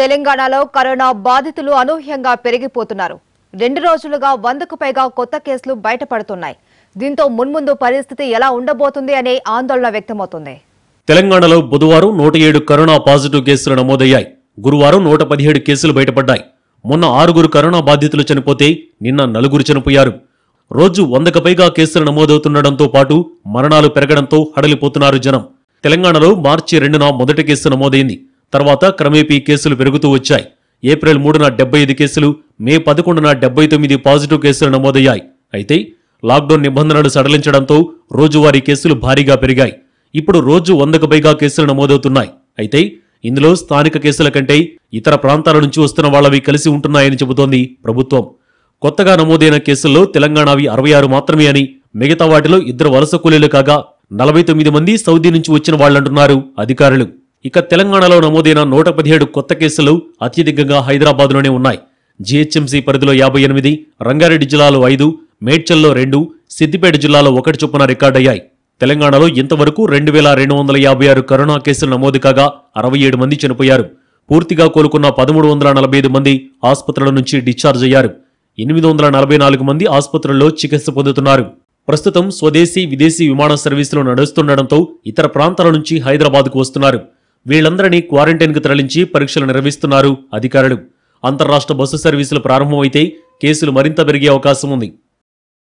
తెలంగాణలో కరోనా బాధితులు అనూహ్యంగా పెరిగిపోతున్నారు రెండు రోజులుగా వందకు పైగా కొత్త కేసులు బయటపడుతున్నాయి దీంతో మున్ముందు పరిస్థితి ఎలా ఉండబోతుంది అనే ఆందోళన వ్యక్తమవుతుంది తెలంగాణలో బుధవారం నూట ఏడు కరోనా పాజిటివ్ కేసులు నమోదయ్యాయి గురువారం నూట పదిహేడు కేసులు బయటపడ్డాయి మొన్న ఆరుగురు కరోనా బాధితులు చనిపోతే నిన్న నలుగురు చనిపోయారు రోజు వందకు పైగా కేసులు నమోదవుతుండటంతో పాటు మరణాలు పెరగడంతో హడలిపోతున్నారు జనం తెలంగాణలో మార్చి రెండున మొదటి కేసు నమోదైంది తర్వాత క్రమేపీ కేసులు పెరుగుతూ వచ్చాయి ఏప్రిల్ మూడున డెబ్బై ఐదు కేసులు మే పదకొండున డెబ్బై తొమ్మిది పాజిటివ్ కేసులు నమోదయ్యాయి అయితే లాక్డౌన్ నిబంధనలు సడలించడంతో రోజువారీ కేసులు భారీగా పెరిగాయి ఇప్పుడు రోజు వందకు పైగా కేసులు నమోదవుతున్నాయి అయితే ఇందులో స్థానిక కేసుల కంటే ఇతర ప్రాంతాల నుంచి వస్తున్న వాళ్లవి కలిసి ఉంటున్నాయని చెబుతోంది ప్రభుత్వం కొత్తగా నమోదైన కేసుల్లో తెలంగాణవి అరవై ఆరు మాత్రమే అని మిగతా వాటిలో ఇద్దరు వలస కూలీలు కాగా నలభై తొమ్మిది మంది సౌదీ నుంచి వచ్చిన వాళ్లంటున్నారు అధికారులు ఇక తెలంగాణలో నమోదైన నూట పదిహేడు కొత్త కేసులు అత్యధికంగా హైదరాబాద్లోనే ఉన్నాయి జీహెచ్ఎంసీ పరిధిలో యాభై ఎనిమిది రంగారెడ్డి జిల్లాలో ఐదు మేడ్చల్లో రెండు సిద్దిపేట జిల్లాలో ఒకటి చొప్పున రికార్డయ్యాయి తెలంగాణలో ఇంతవరకు రెండు వేల రెండు వందల యాభై ఆరు కరోనా కేసులు నమోదు కాగా అరవై ఏడు మంది చనిపోయారు పూర్తిగా కోలుకున్న పదమూడు వందల నలభై ఐదు మంది ఆసుపత్రుల నుంచి డిశ్చార్జ్ అయ్యారు ఎనిమిది వందల నలభై నాలుగు మంది ఆసుపత్రుల్లో చికిత్స పొందుతున్నారు ప్రస్తుతం స్వదేశీ విదేశీ విమాన సర్వీసులు నడుస్తుండటంతో ఇతర ప్రాంతాల నుంచి హైదరాబాద్కు వస్తున్నారు వీళ్లందరినీ క్వారంటైన్కు తరలించి పరీక్షలు నిర్వహిస్తున్నారు అధికారులు అంతర్రాష్ట్ర బస్సు సర్వీసులు ప్రారంభమైతే కేసులు మరింత పెరిగే అవకాశం ఉంది